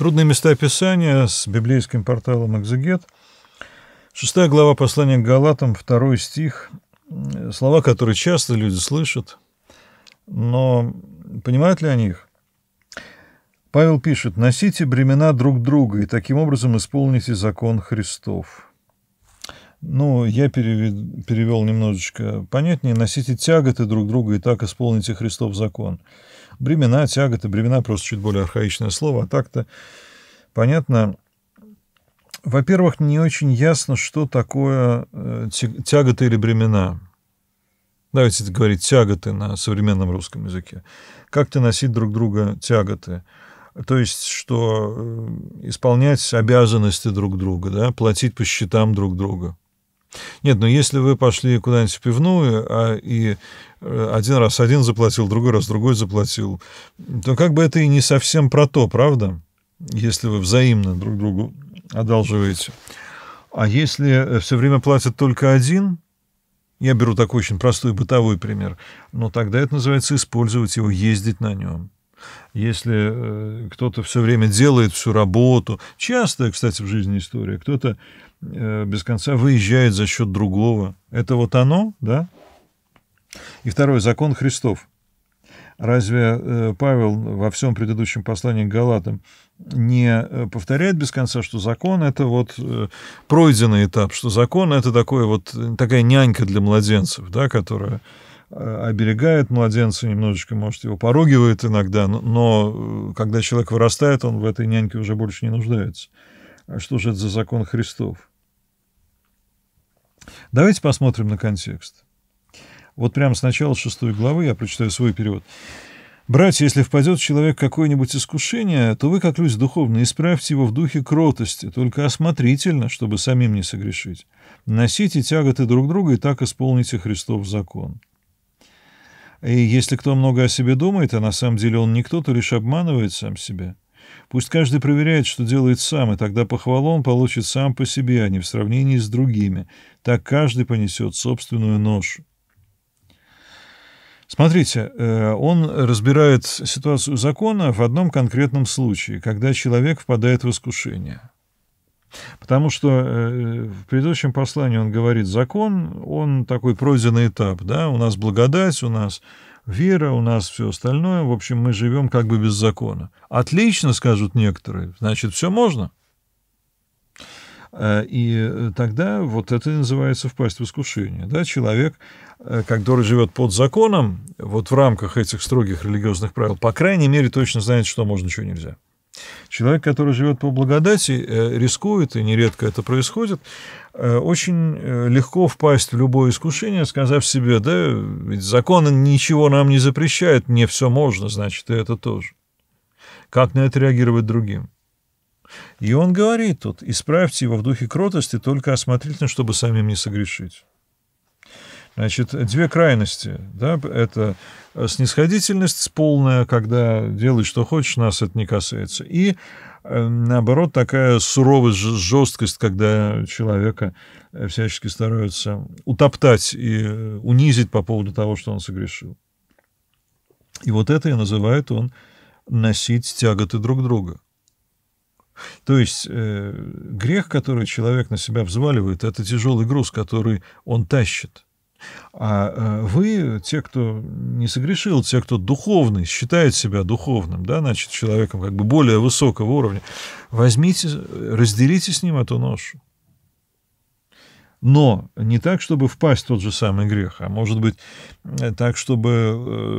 Трудные места описания с библейским порталом «Экзегет». Шестая глава послания к Галатам, второй стих. Э, слова, которые часто люди слышат, но понимают ли они их? Павел пишет, «Носите бремена друг друга, и таким образом исполните закон Христов». Ну, я перевед, перевел немножечко понятнее. Носите тяготы друг друга и так исполните Христов закон. Бремена, тяготы, бремена просто чуть более архаичное слово, а так-то понятно. Во-первых, не очень ясно, что такое э, тяготы или бремена. Давайте говорить тяготы на современном русском языке. Как-то носить друг друга тяготы. То есть, что э, исполнять обязанности друг друга, да, платить по счетам друг друга. Нет, но ну, если вы пошли куда-нибудь в пивную, а и э, один раз один заплатил, другой раз другой заплатил, то как бы это и не совсем про то, правда? Если вы взаимно друг другу одалживаете. А если э, все время платит только один, я беру такой очень простой бытовой пример, но тогда это называется использовать его, ездить на нем. Если э, кто-то все время делает всю работу, часто, кстати, в жизни история, кто-то Э, без конца выезжает за счет другого. Это вот оно, да? И второй закон Христов. Разве э, Павел во всем предыдущем послании к Галатам не э, повторяет без конца, что закон — это вот пройденный этап, что закон — это такой вот, такая нянька для младенцев, да, которая оберегает младенца немножечко, может, его поругивает иногда, но, но когда человек вырастает, он в этой няньке уже больше не нуждается. А что же это за закон Христов? Давайте посмотрим на контекст. Вот прямо с начала шестой главы я прочитаю свой перевод. «Братья, если впадет в человек какое-нибудь искушение, то вы, как люди духовные, исправьте его в духе кротости, только осмотрительно, чтобы самим не согрешить. Носите тяготы друг друга и так исполните Христов закон». И если кто много о себе думает, а на самом деле он никто, то лишь обманывает сам себя – Пусть каждый проверяет, что делает сам, и тогда похвалу он получит сам по себе, а не в сравнении с другими. Так каждый понесет собственную ношу. Смотрите, э, он разбирает ситуацию закона в одном конкретном случае, когда человек впадает в искушение. Потому что э, в предыдущем послании он говорит, закон, он такой пройденный этап, да, у нас благодать, у нас вера, у нас все остальное. В общем, мы живем как бы без закона. Отлично, скажут некоторые, значит, все можно. Э, и э, тогда вот это называется впасть в искушение. Да? Человек, э, который живет под законом, вот в рамках этих строгих религиозных правил, по крайней мере, точно знает, что можно, что нельзя. Человек, который живет по благодати, э, рискует, и нередко это происходит, э, очень э, легко впасть в любое искушение, сказав себе, да, ведь закон ничего нам не запрещает, мне все можно, значит, и это тоже. Как на это реагировать другим? И он говорит тут, исправьте его в духе кротости, только осмотрительно, чтобы самим не согрешить. Значит, две крайности. Да? Это э, снисходительность полная, когда делай, что хочешь, нас это не касается. И, э, наоборот, такая суровость, жесткость, когда человека э, всячески стараются утоптать и унизить по поводу того, что он согрешил. И вот это и называет он носить тяготы друг друга. То есть э, грех, который человек на себя взваливает, это тяжелый груз, который он тащит – а э, вы, те, кто не согрешил, те, кто духовный, считает себя духовным, да, значит, человеком как бы более высокого уровня, возьмите, разделите с ним эту ношу. Но не так, чтобы впасть в тот же самый грех, а может быть э, так, чтобы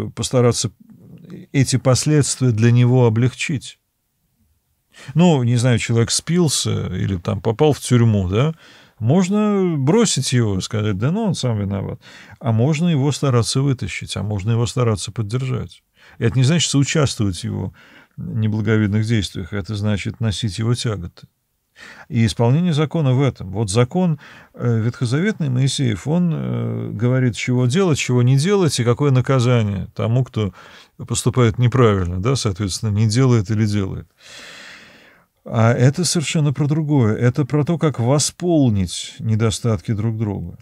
э, постараться эти последствия для него облегчить. Ну, не знаю, человек спился или там попал в тюрьму, да, можно бросить его, сказать, да ну он сам виноват. А можно его стараться вытащить, а можно его стараться поддержать. И это не значит соучаствовать в его неблаговидных действиях, это значит носить его тяготы. И исполнение закона в этом. Вот закон э, ветхозаветный Моисеев, он э, говорит, чего делать, чего не делать, и какое наказание тому, кто поступает неправильно, да, соответственно, не делает или делает. А это совершенно про другое. Это про то, как восполнить недостатки друг друга.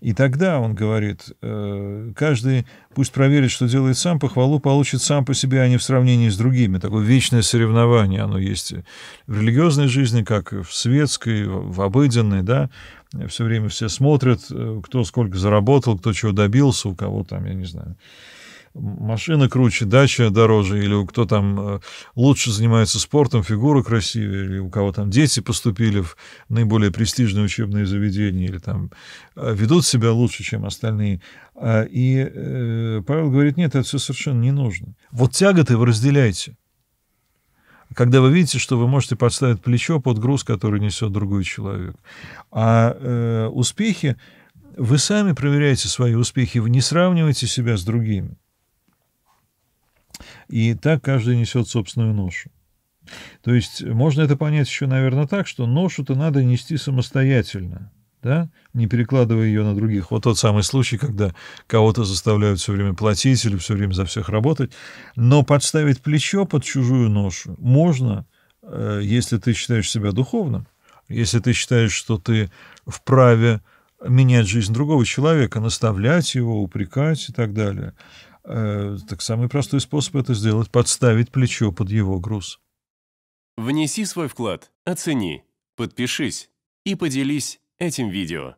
И тогда, он говорит, э, каждый пусть проверит, что делает сам, похвалу получит сам по себе, а не в сравнении с другими. Такое вечное соревнование, оно есть в религиозной жизни, как в светской, в обыденной, да. Все время все смотрят, э, кто сколько заработал, кто чего добился, у кого там, я не знаю, машина круче, дача дороже, или кто там э, лучше занимается спортом, фигура красивее, или у кого там дети поступили в наиболее престижные учебные заведения, или там э, ведут себя лучше, чем остальные. А, и э, Павел говорит, нет, это все совершенно не нужно. Вот тяготы вы разделяете. Когда вы видите, что вы можете подставить плечо под груз, который несет другой человек. А успехи, вы сами проверяете свои успехи, вы не сравниваете себя с другими и так каждый несет собственную ношу. То есть можно это понять еще, наверное, так, что ношу-то надо нести самостоятельно, да, не перекладывая ее на других. Вот тот самый случай, когда кого-то заставляют все время платить или все время за всех работать. Но подставить плечо под чужую ношу можно, э, если ты считаешь себя духовным, если ты считаешь, что ты вправе менять жизнь другого человека, наставлять его, упрекать и так далее. Э, так самый простой способ это сделать — подставить плечо под его груз. Внеси свой вклад, оцени, подпишись и поделись этим видео.